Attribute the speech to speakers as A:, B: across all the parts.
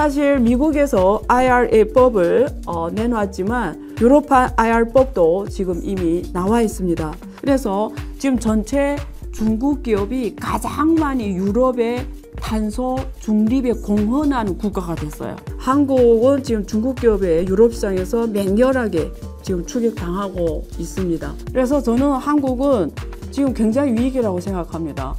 A: 사실 미국에서 IRA법을 어, 내놨지만 유럽판 IR법도 지금 이미 나와 있습니다. 그래서 지금 전체 중국 기업이 가장 많이 유럽의 탄소 중립에 공헌하는 국가가 됐어요. 한국은 지금 중국 기업의 유럽 시장에서 맹렬하게 지금 추격당하고 있습니다. 그래서 저는 한국은 지금 굉장히 위기라고 생각합니다.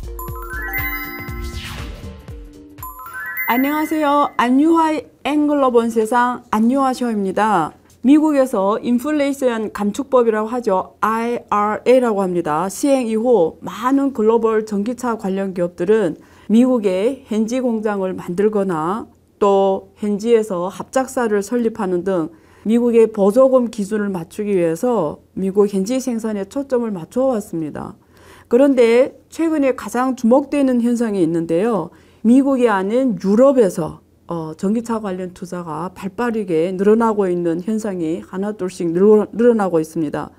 A: 안녕하세요. 안유화앵글로본 세상 안유화쇼입니다. 미국에서 인플레이션 감축법이라고 하죠. IRA라고 합니다. 시행 이후 많은 글로벌 전기차 관련 기업들은 미국에 현지 공장을 만들거나 또 현지에서 합작사를 설립하는 등 미국의 보조금 기준을 맞추기 위해서 미국 현지 생산에 초점을 맞춰 왔습니다. 그런데 최근에 가장 주목되는 현상이 있는데요. 미국이 아닌 유럽에서 어, 전기차 관련 투자가 발빠르게 늘어나고 있는 현상이 하나둘씩 늘어나고 있습니다.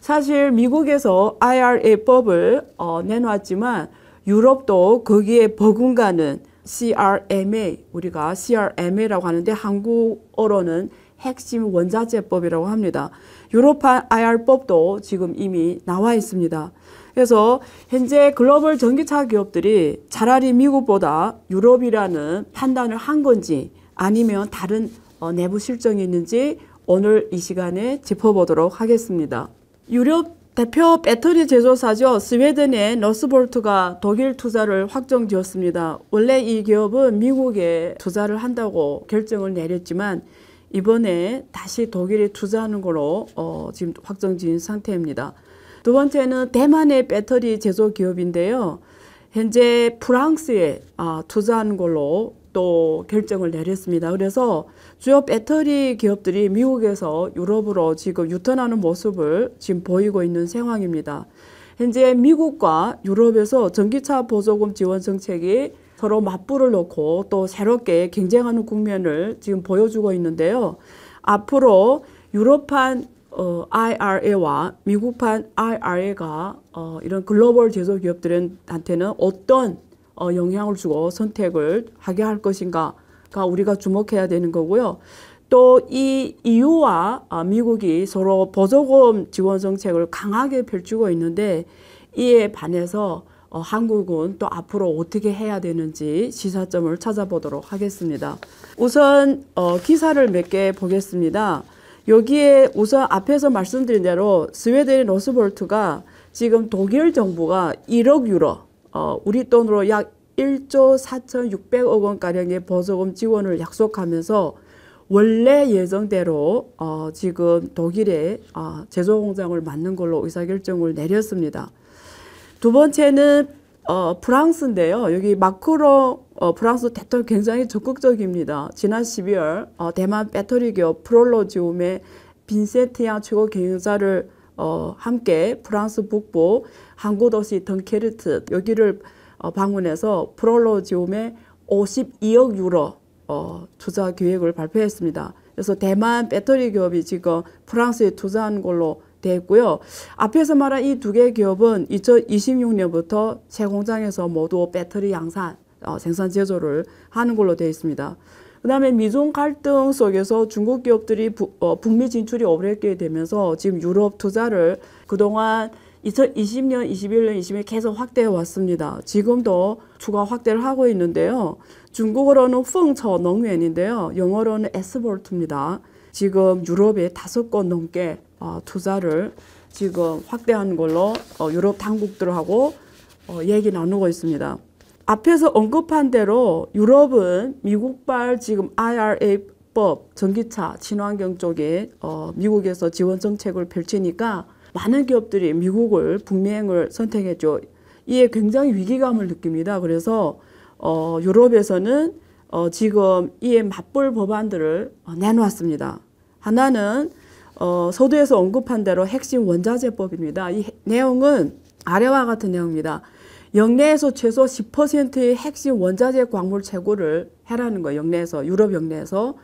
A: 사실 미국에서 IRA법을 어, 내놨지만 유럽도 거기에 버금가는 CRMA 우리가 CRMA라고 하는데 한국어로는 핵심 원자재법이라고 합니다. 유럽판 IR법도 지금 이미 나와 있습니다. 그래서 현재 글로벌 전기차 기업들이 차라리 미국보다 유럽이라는 판단을 한 건지 아니면 다른 어, 내부 실정이 있는지 오늘 이 시간에 짚어보도록 하겠습니다. 유럽 대표 배터리 제조사죠. 스웨덴의 러스볼트가 독일 투자를 확정지었습니다. 원래 이 기업은 미국에 투자를 한다고 결정을 내렸지만 이번에 다시 독일에 투자하는 걸로 어, 지금 확정지은 상태입니다. 두 번째는 대만의 배터리 제조 기업인데요. 현재 프랑스에 아, 투자한 걸로 또 결정을 내렸습니다. 그래서 주요 배터리 기업들이 미국에서 유럽으로 지금 유턴하는 모습을 지금 보이고 있는 상황입니다. 현재 미국과 유럽에서 전기차 보조금 지원 정책이 서로 맞불을 놓고 또 새롭게 경쟁하는 국면을 지금 보여주고 있는데요. 앞으로 유럽판 어, IRA와 미국판 IRA가 어, 이런 글로벌 제조 기업들한테는 어떤 어, 영향을 주고 선택을 하게 할 것인가가 우리가 주목해야 되는 거고요. 또이 EU와 아, 미국이 서로 보조금 지원 정책을 강하게 펼치고 있는데 이에 반해서 어, 한국은 또 앞으로 어떻게 해야 되는지 시사점을 찾아보도록 하겠습니다. 우선 어, 기사를 몇 개 보겠습니다. 여기에 우선 앞에서 말씀드린 대로 스웨덴의 노스볼트가 지금 독일 정부가 1억 유로, 어, 우리 돈으로 약 1조 4,600억 원가량의 보조금 지원을 약속하면서 원래 예정대로 어, 지금 독일에 어, 제조 공장을 맡는 걸로 의사결정을 내렸습니다. 두 번째는 어, 프랑스인데요. 여기 마크로 어, 프랑스 대통령 굉장히 적극적입니다. 지난 12월 어, 대만 배터리기업 프롤로지움의 빈센트아 최고 경영자를 어, 함께 프랑스 북부 항구 도시 덩케르트 여기를 어, 방문해서 프롤로지움의 52억 유로 어, 투자 계획을 발표했습니다. 그래서 대만 배터리 기업이 지금 프랑스에 투자한 걸로 됐고요. 앞에서 말한 이 두개의 기업은 2026년부터 새 공장에서 모두 배터리 양산, 어, 생산 제조를 하는 걸로 되어 있습니다. 그 다음에 미중 갈등 속에서 중국 기업들이 부, 어, 북미 진출이 어렵게 되면서 지금 유럽 투자를 그동안 2020년, 21년, 20년 계속 확대해 왔습니다. 지금도 추가 확대를 하고 있는데요. 중국어로는 펑처 농면인데요. 영어로는 에스볼트입니다. 지금 유럽에 다섯 건 넘게 어, 투자를 지금 확대한 걸로 어, 유럽 당국들하고 어, 얘기 나누고 있습니다. 앞에서 언급한 대로 유럽은 미국발 지금 IRA법 전기차 친환경 쪽에 어, 미국에서 지원 정책을 펼치니까 많은 기업들이 미국을 북미행을 선택했죠. 이에 굉장히 위기감을 느낍니다. 그래서 어, 유럽에서는 어, 지금 이에 맞불 법안들을 어, 내놓았습니다. 하나는 어, 서두에서 언급한 대로 핵심 원자재법입니다. 이 내용은 아래와 같은 내용입니다. 영내에서 최소 10%의 핵심 원자재 광물 채굴을 해라는 거예요. 영내에서 유럽 영내에서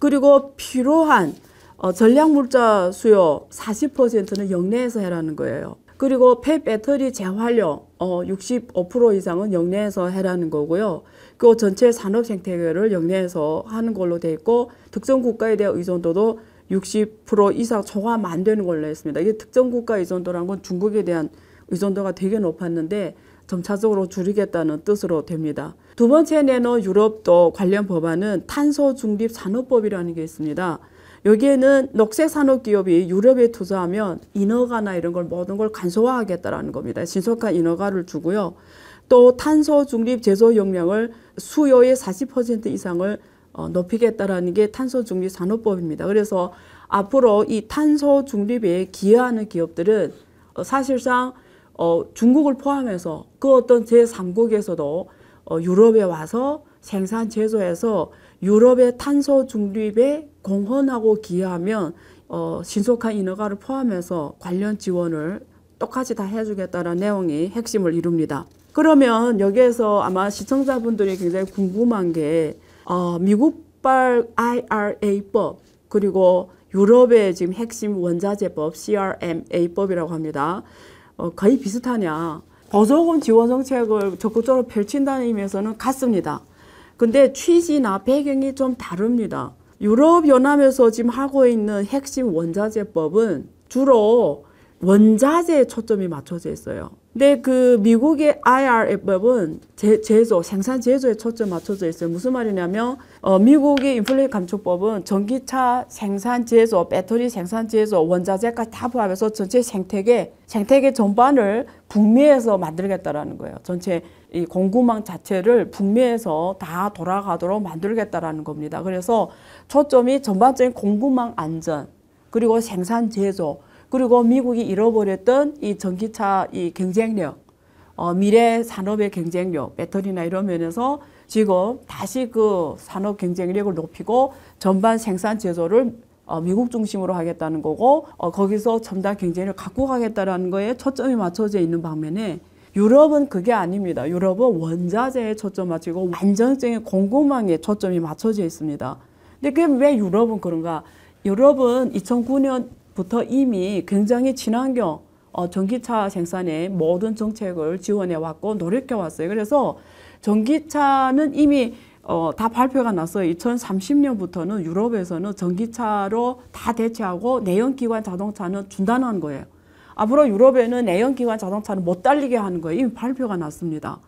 A: 그리고 필요한 어, 전략물자 수요 40%는 영내에서 해라는 거예요. 그리고 폐 배터리 재활용 어, 65% 이상은 영내에서 해라는 거고요. 그 전체 산업 생태계를 영내에서 하는 걸로 돼 있고 특정 국가에 대한 의존도도 60% 이상 저하안 되는 걸로 했습니다. 이게 특정 국가 의존도라는 건 중국에 대한 의존도가 되게 높았는데 점차적으로 줄이겠다는 뜻으로 됩니다. 두 번째 내놓은 유럽도 관련 법안은 탄소 중립 산업법이라는 게 있습니다. 여기에는 녹색 산업 기업이 유럽에 투자하면 인허가나 이런 걸 모든 걸 간소화하겠다라는 겁니다. 신속한 인허가를 주고요. 또 탄소 중립 제조 역량을 수요의 40% 이상을 어, 높이겠다라는 게 탄소 중립 산업법입니다. 그래서 앞으로 이 탄소 중립에 기여하는 기업들은 어, 사실상 어, 중국을 포함해서 그 어떤 제3국에서도 유럽에 와서 생산 제조해서 유럽의 탄소 중립에 공헌하고 기여하면 신속한 인허가를 포함해서 관련 지원을 똑같이 다 해주겠다는 내용이 핵심을 이룹니다. 그러면 여기에서 아마 시청자분들이 굉장히 궁금한 게 어, 미국발 IRA법 그리고 유럽의 지금 핵심 원자재법 CRMA법이라고 합니다. 어, 거의 비슷하냐. 보조금 지원 정책을 적극적으로 펼친다는 의미에서는 같습니다. 근데 취지나 배경이 좀 다릅니다. 유럽연합에서 지금 하고 있는 핵심 원자재법은 주로 원자재에 초점이 맞춰져 있어요. 근데 네, 그 미국의 IRA법은 제, 제조, 생산 제조에 초점 맞춰져 있어요. 무슨 말이냐면 어, 미국의 인플레이 감축법은 전기차 생산 제조, 배터리 생산 제조, 원자재까지 다 포함해서 전체 생태계, 생태계 전반을 북미에서 만들겠다라는 거예요. 전체 이 공급망 자체를 북미에서 다 돌아가도록 만들겠다라는 겁니다. 그래서 초점이 전반적인 공급망 안전, 그리고 생산 제조, 그리고 미국이 잃어버렸던 이 전기차 이 경쟁력, 어, 미래 산업의 경쟁력, 배터리나 이런 면에서 지금 다시 그 산업 경쟁력을 높이고 전반 생산 제조를 어, 미국 중심으로 하겠다는 거고 어, 거기서 첨단 경쟁을 력 갖고 가겠다는 거에 초점이 맞춰져 있는 방면에 유럽은 그게 아닙니다. 유럽은 원자재에 초점 맞추고 완전적인 공급망에 초점이 맞춰져 있습니다. 근데 그게 왜 유럽은 그런가? 유럽은 2009년 부터 이미 굉장히 친환경 어, 전기차 생산에 모든 정책을 지원해 왔고 노력해 왔어요. 그래서 전기차는 이미 어, 다 발표가 났어요. 2030년부터는 유럽에서는 전기차로 다 대체하고 내연기관 자동차는 중단한 거예요. 앞으로 유럽에는 내연기관 자동차는 못 달리게 하는 거예요. 이미 발표가 났습니다.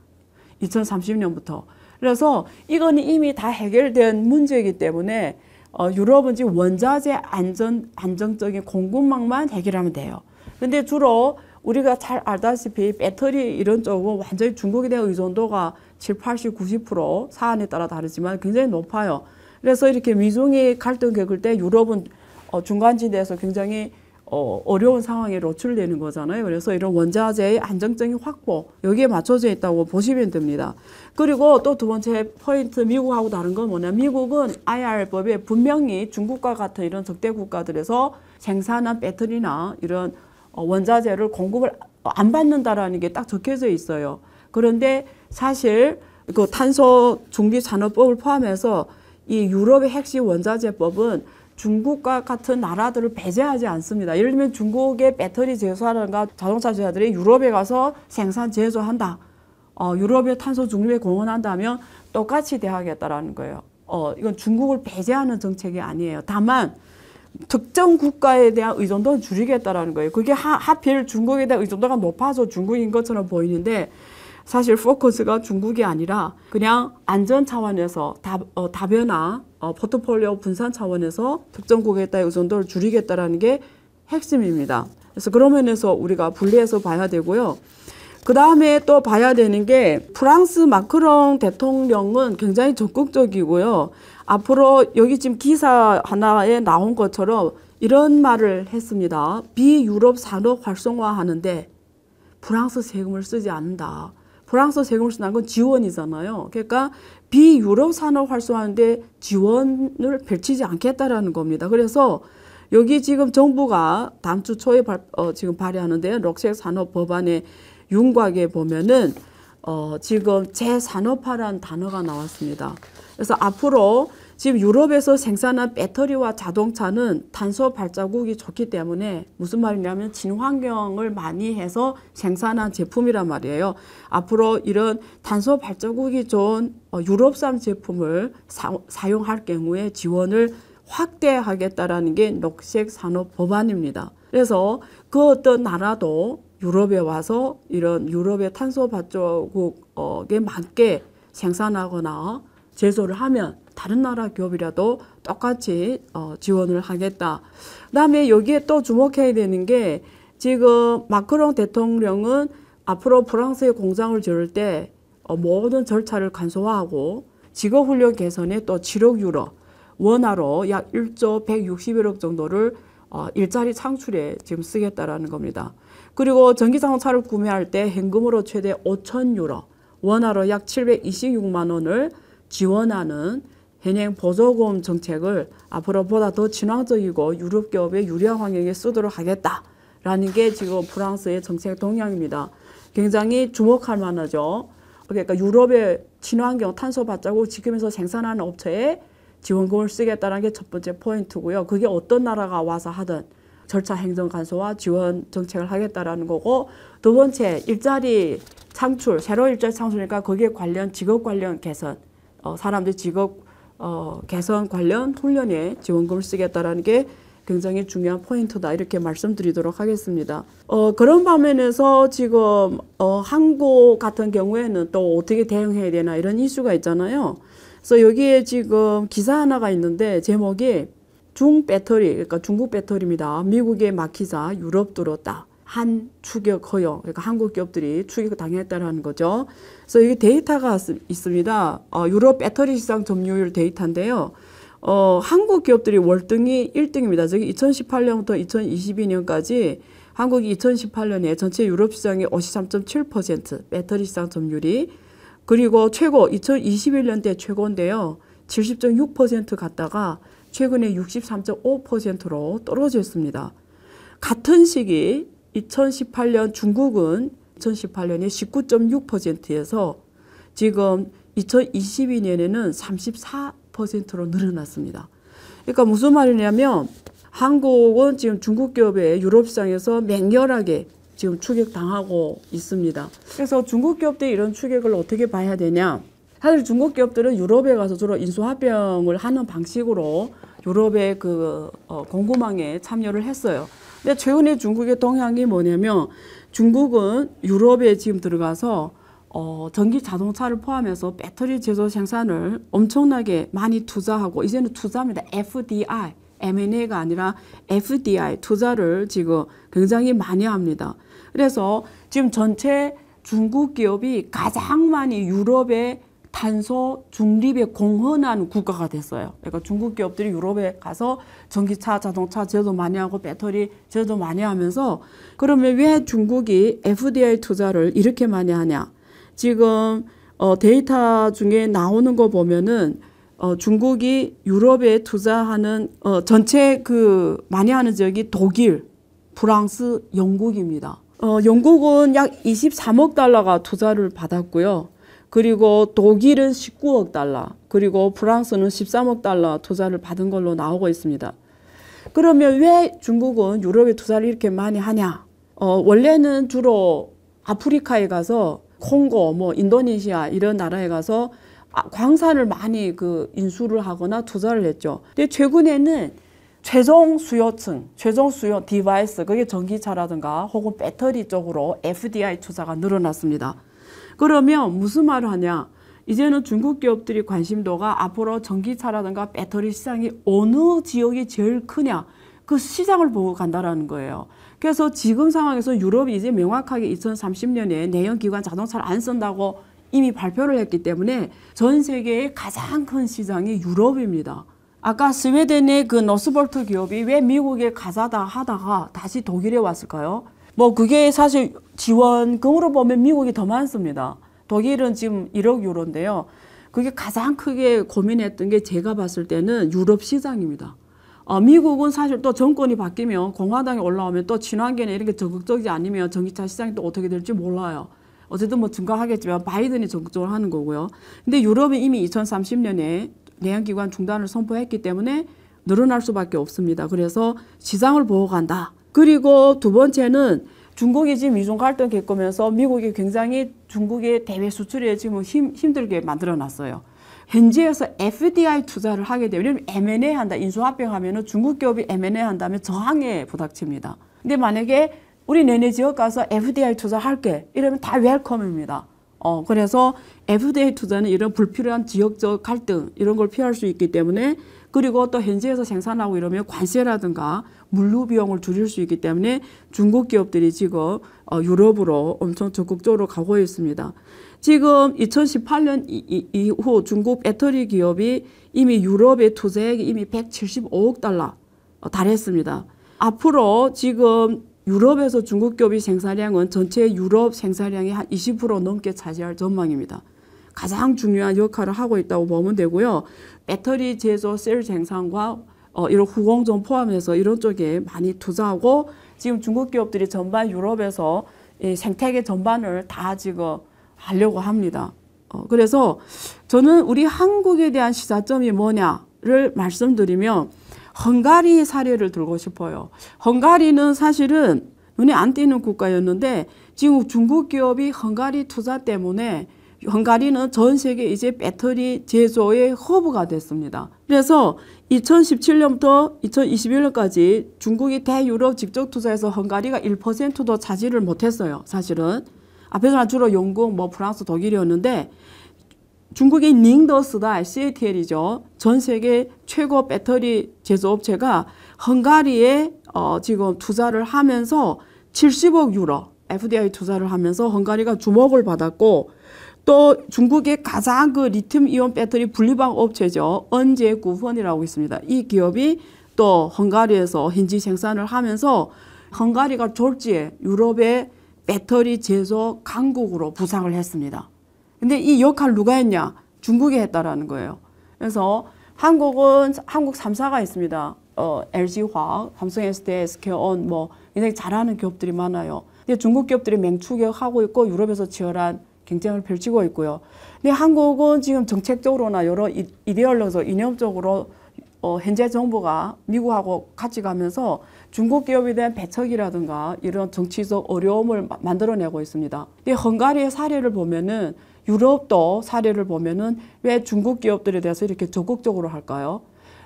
A: 2030년부터. 그래서 이건 이미 다 해결된 문제이기 때문에 어, 유럽은 지금 원자재 안전, 안정적인 공급망만 해결하면 돼요. 근데 주로 우리가 잘 알다시피 배터리 이런 쪽은 완전히 중국에 대한 의존도가 7, 80, 90% 사안에 따라 다르지만 굉장히 높아요. 그래서 이렇게 미중이 갈등 겪을 때 유럽은 어, 중간지대에서 굉장히 어, 어려운 상황에 노출되는 거잖아요. 그래서 이런 원자재의 안정적인 확보 여기에 맞춰져 있다고 보시면 됩니다. 그리고 또 두 번째 포인트 미국하고 다른 건 뭐냐 미국은 IR법에 분명히 중국과 같은 이런 적대 국가들에서 생산한 배터리나 이런 어, 원자재를 공급을 안 받는다라는 게 딱 적혀져 있어요. 그런데 사실 그 탄소 중립 산업법을 포함해서 이 유럽의 핵심 원자재법은 중국과 같은 나라들을 배제하지 않습니다. 예를 들면 중국의 배터리 제조사라든가 자동차 제조사들이 유럽에 가서 생산 제조한다. 어, 유럽의 탄소 중립에 공헌한다면 똑같이 대하겠다라는 거예요. 어, 이건 중국을 배제하는 정책이 아니에요. 다만 특정 국가에 대한 의존도는 줄이겠다라는 거예요. 그게 하, 하필 중국에 대한 의존도가 높아서 중국인 것처럼 보이는데 사실 포커스가 중국이 아니라 그냥 안전 차원에서 다, 어, 다변화 어, 포트폴리오 분산 차원에서 특정 국가에 의존도를 줄이겠다라는 게 핵심입니다. 그래서 그런 면에서 우리가 분리해서 봐야 되고요. 그 다음에 또 봐야 되는 게 프랑스 마크롱 대통령은 굉장히 적극적이고요. 앞으로 여기 지금 기사 하나에 나온 것처럼 이런 말을 했습니다. 비유럽 산업 활성화하는데 프랑스 세금을 쓰지 않는다. 프랑스 세금신한 건 지원이잖아요. 그러니까 비유럽 산업 활성화하데 지원을 펼치지 않겠다라는 겁니다. 그래서 여기 지금 정부가 다음 주 초에 발, 어, 지금 발의하는데 럭색 산업 법안의 윤곽에 보면은 어, 지금 재산업화라는 단어가 나왔습니다. 그래서 앞으로 지금 유럽에서 생산한 배터리와 자동차는 탄소 발자국이 좋기 때문에 무슨 말이냐면 진환경을 많이 해서 생산한 제품이란 말이에요. 앞으로 이런 탄소 발자국이 좋은 어, 유럽산 제품을 사, 용할 경우에 지원을 확대하겠다라는 게 녹색 산업 법안입니다. 그래서 그 어떤 나라도 유럽에 와서 이런 유럽의 탄소 발자국에 맞게 생산하거나 제소를 하면 다른 나라 기업이라도 똑같이 어, 지원을 하겠다. 그 다음에 여기에 또 주목해야 되는 게 지금 마크롱 대통령은 앞으로 프랑스에 공장을 지을 때 어, 모든 절차를 간소화하고 직업훈련 개선에 또 7억 유로, 원화로 약 1조 161억 정도를 어, 일자리 창출에 지금 쓰겠다라는 겁니다. 그리고 전기자동차를 구매할 때 현금으로 최대 5천 유로, 원화로 약 726만 원을 지원하는 현행 보조금 정책을 앞으로 보다 더 진화적이고 유럽 기업의 유리한 환경에 쓰도록 하겠다라는 게 지금 프랑스의 정책 동향입니다. 굉장히 주목할 만하죠. 그러니까 유럽의 친환경 탄소 받자고 지금에서 생산하는 업체에 지원금을 쓰겠다는 게 첫 번째 포인트고요. 그게 어떤 나라가 와서 하든 절차 행정 간소화 지원 정책을 하겠다라는 거고 두 번째 일자리 창출, 새로 일자리 창출이니까 거기에 관련 직업 관련 개선, 어, 사람들 직업 어, 개선 관련 훈련에 지원금을 쓰겠다라는 게 굉장히 중요한 포인트다 이렇게 말씀드리도록 하겠습니다. 어, 그런 방면에서 지금 어, 한국 같은 경우에는 또 어떻게 대응해야 되나 이런 이슈가 있잖아요. 그래서 여기에 지금 기사 하나가 있는데 제목이 중 배터리 그러니까 중국 배터리입니다. 미국의 마키사 유럽 들었다. 한 추격허여 그러니까 한국 기업들이 추격당했다라는 거죠. 그래서 여기 데이터가 있습니다. 어, 유럽 배터리 시장 점유율 데이터인데요. 어, 한국 기업들이 월등히 1등입니다. 저기 2018년부터 2022년까지 한국이 2018년에 전체 유럽 시장의 53.7% 배터리 시장 점유율이 그리고 최고 2021년대 최고인데요. 70.6% 갔다가 최근에 63.5%로 떨어졌습니다. 같은 시기 2018년 중국은 2018년에 19.6%에서 지금 2022년에는 34%로 늘어났습니다. 그러니까 무슨 말이냐면 한국은 지금 중국 기업에 유럽 시장에서 맹렬하게 지금 추격당하고 있습니다. 그래서 중국 기업들 이런 추격을 어떻게 봐야 되냐? 사실 중국 기업들은 유럽에 가서 주로 인수합병을 하는 방식으로 유럽의 그 어, 공급망에 참여를 했어요. 근데 최근에 중국의 동향이 뭐냐면 중국은 유럽에 지금 들어가서 어, 전기 자동차를 포함해서 배터리 제조 생산을 엄청나게 많이 투자하고 이제는 투자입니다. FDI, M&A가 아니라 FDI 투자를 지금 굉장히 많이 합니다. 그래서 지금 전체 중국 기업이 가장 많이 유럽에 탄소 중립에 공헌한 국가가 됐어요. 그러니까 중국 기업들이 유럽에 가서 전기차, 자동차 제조 많이 하고 배터리 제조 많이 하면서 그러면 왜 중국이 FDI 투자를 이렇게 많이 하냐? 지금 어, 데이터 중에 나오는 거 보면은 어, 중국이 유럽에 투자하는 어, 전체 그 많이 하는 지역이 독일, 프랑스, 영국입니다. 어, 영국은 약 23억 달러가 투자를 받았고요. 그리고 독일은 19억 달러, 그리고 프랑스는 13억 달러 투자를 받은 걸로 나오고 있습니다. 그러면 왜 중국은 유럽에 투자를 이렇게 많이 하냐? 어, 원래는 주로 아프리카에 가서 콩고, 뭐 인도네시아 이런 나라에 가서 아, 광산을 많이 그 인수를 하거나 투자를 했죠. 근데 최근에는 최종 수요층, 최종 수요 디바이스, 그게 전기차라든가 혹은 배터리 쪽으로 FDI 투자가 늘어났습니다. 그러면 무슨 말을 하냐? 이제는 중국 기업들이 관심도가 앞으로 전기차라든가 배터리 시장이 어느 지역이 제일 크냐 그 시장을 보고 간다라는 거예요. 그래서 지금 상황에서 유럽이 이제 명확하게 2030년에 내연기관 자동차를 안 쓴다고 이미 발표를 했기 때문에 전 세계의 가장 큰 시장이 유럽입니다. 아까 스웨덴의 그노스볼트 기업이 왜 미국에 가자다 하다가 다시 독일에 왔을까요? 뭐 그게 사실 지원금으로 보면 미국이 더 많습니다. 독일은 지금 1억 유로인데요. 그게 가장 크게 고민했던 게 제가 봤을 때는 유럽 시장입니다. 어, 미국은 사실 또 정권이 바뀌면 공화당이 올라오면 또 친환경에 이렇게 적극적이지 않으면 전기차 시장이 또 어떻게 될지 몰라요. 어쨌든 뭐 증가하겠지만 바이든이 적극적으로 하는 거고요. 근데 유럽은 이미 2030년에 내연기관 중단을 선포했기 때문에 늘어날 수밖에 없습니다. 그래서 시장을 보호한다. 그리고 두 번째는 중국이 지금 미중 갈등 겪으면서 미국이 굉장히 중국의 대외 수출에 지금 힘, 힘들게 만들어 놨어요. 현지에서 FDI 투자를 하게 되면 M&A 한다, 인수합병하면 중국 기업이 M&A 한다면 저항에 부닥칩니다. 근데 만약에 우리 내내 지역 가서 FDI 투자할게 이러면 다 웰컴입니다. 어, 그래서 FDA 투자는 이런 불필요한 지역적 갈등 이런 걸 피할 수 있기 때문에 그리고 또 현지에서 생산하고 이러면 관세라든가 물류 비용을 줄일 수 있기 때문에 중국 기업들이 지금 어, 유럽으로 엄청 적극적으로 가고 있습니다. 지금 2018년 이후 중국 배터리 기업이 이미 유럽의 투자액이 이미 175억 달러 어, 달했습니다. 앞으로 지금 유럽에서 중국 기업이 생산량은 전체 유럽 생산량의 한20% 넘게 차지할 전망입니다. 가장 중요한 역할을 하고 있다고 보면 되고요. 배터리 제조 셀 생산과 어, 이런 후공정 포함해서 이런 쪽에 많이 투자하고 지금 중국 기업들이 전반 유럽에서 이 생태계 전반을 다 지금 하려고 합니다. 어, 그래서 저는 우리 한국에 대한 시사점이 뭐냐를 말씀드리면 헝가리 사례를 들고 싶어요. 헝가리는 사실은 눈에 안 띄는 국가였는데 지금 중국 기업이 헝가리 투자 때문에 헝가리는 전 세계 이제 배터리 제조의 허브가 됐습니다. 그래서 2017년부터 2021년까지 중국이 대유럽 직접 투자에서 헝가리가 1%도 차지를 못했어요. 사실은 앞에서는 주로 영국, 뭐 프랑스, 독일이었는데 중국의 닝더스다 CATL이죠. 전 세계 최고 배터리 제조업체가 헝가리에 어, 지금 투자를 하면서 70억 유로 FDI 투자를 하면서 헝가리가 주목을 받았고 또 중국의 가장 그 리튬 이온 배터리 분리방 업체죠. 언제 구펀이라고 있습니다. 이 기업이 또 헝가리에서 현지 생산을 하면서 헝가리가 졸지에 유럽의 배터리 제조 강국으로 부상을 했습니다. 근데 이 역할 누가 했냐? 중국이 했다라는 거예요. 그래서 한국은 한국 3사가 있습니다. 어, LG화학, 삼성 s d SK온 뭐 굉장히 잘하는 기업들이 많아요. 근데 중국 기업들이 맹추격하고 있고 유럽에서 치열한 경쟁을 펼치고 있고요. 근데 한국은 지금 정책적으로나 여러 이데올로서 이념적으로 어, 현재 정부가 미국하고 같이 가면서 중국 기업에 대한 배척이라든가 이런 정치적 어려움을 마, 만들어내고 있습니다. 근데 헝가리의 사례를 보면은 유럽도 사례를 보면은 왜 중국 기업들에 대해서 이렇게 적극적으로 할까요?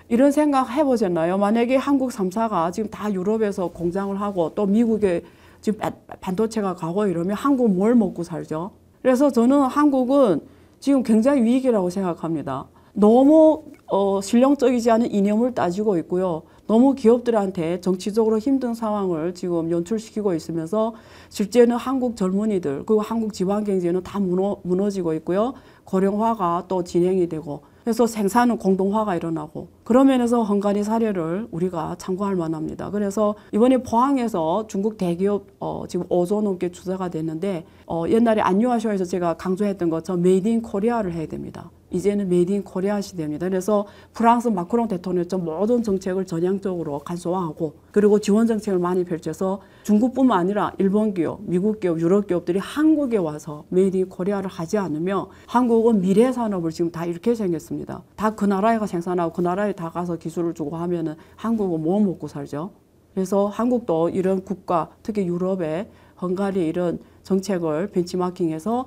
A: 이런 생각 해보셨나요? 만약에 한국 3사가 지금 다 유럽에서 공장을 하고 또 미국에 지금 반도체가 가고 이러면 한국 뭘 먹고 살죠? 그래서 저는 한국은 지금 굉장히 위기라고 생각합니다. 너무 어, 신령적이지 않은 이념을 따지고 있고요. 너무 기업들한테 정치적으로 힘든 상황을 지금 연출시키고 있으면서 실제는 한국 젊은이들 그리고 한국 지방 경제는 다 무너, 무너지고 있고요. 고령화가 또 진행이 되고 그래서 생산 은 공동화가 일어나고 그런 면에서 헝가리 사례를 우리가 참고할 만합니다. 그래서 이번에 포항에서 중국 대기업 어, 지금 5조 넘게 주사가 됐는데 어, 옛날에 안녕하셔에서 제가 강조했던 것처럼 메이드 인 코리아를 해야 됩니다. 이제는 메이드 인 코리아 시대입니다. 그래서 프랑스 마크롱 대통령의 모든 정책을 전향적으로 간소화하고 그리고 지원 정책을 많이 펼쳐서 중국뿐만 아니라 일본 기업, 미국 기업, 유럽 기업들이 한국에 와서 메이드 인 코리아를 하지 않으며 한국은 미래 산업을 지금 다 이렇게 생겼습니다. 다 그 나라에가 생산하고 그 나라에 다 가서 기술을 주고 하면은 한국은 뭐 먹고 살죠? 그래서 한국도 이런 국가, 특히 유럽의 헝가리 이런 정책을 벤치마킹해서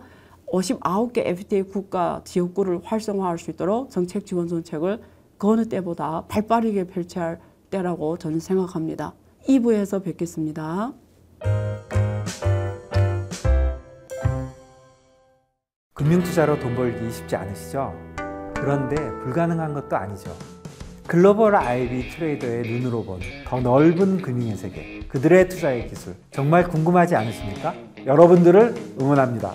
A: 59개 FTA 국가 지역구를 활성화할 수 있도록 정책 지원 정책을 그 어느 때보다 발빠르게 펼쳐할 때라고 저는 생각합니다. 2부에서 뵙겠습니다. 금융투자로 돈 벌기 쉽지 않으시죠? 그런데 불가능한 것도 아니죠. 글로벌 IB 트레이더의 눈으로 본 더 넓은 금융의 세계, 그들의 투자의 기술 정말 궁금하지 않으십니까? 여러분들을 응원합니다.